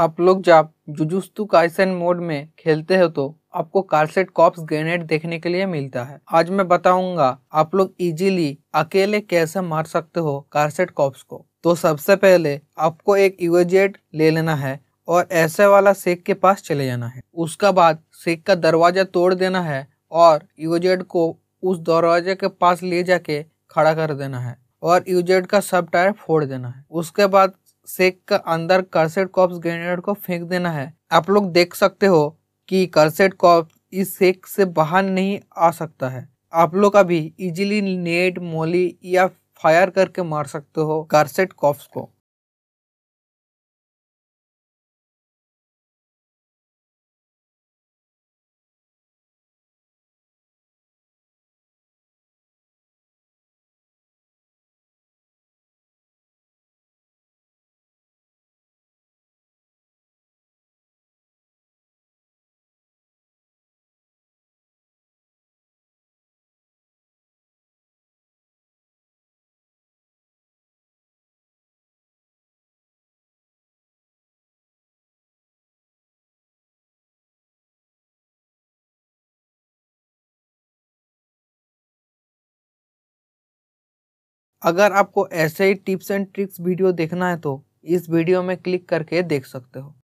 आप लोग जब जुजुस्तु काइसन मोड में खेलते हो तो आपको कार्सेट कॉप्स ग्रेनेड देखने के लिए मिलता है आज मैं बताऊंगा आप लोग इजीली अकेले कैसे मार सकते हो कार्सेट कॉप्स को तो सबसे पहले आपको एक यूजेट ले लेना है और ऐसे वाला शेख के पास चले जाना है उसका बाद शेख का दरवाजा तोड़ देना है और यूजेट को उस दरवाजे के पास ले जाके खड़ा कर देना है और यूजेट का सब टायर फोड़ देना है उसके बाद सेक का अंदर करसेट कॉप्स ग्रेनेड को फेंक देना है आप लोग देख सकते हो कि करसेट कॉप इस सेक से बाहर नहीं आ सकता है आप लोग अभी इजीली नेट मोली या फायर करके मार सकते हो कारसेट कॉप्स को अगर आपको ऐसे ही टिप्स एंड ट्रिक्स वीडियो देखना है तो इस वीडियो में क्लिक करके देख सकते हो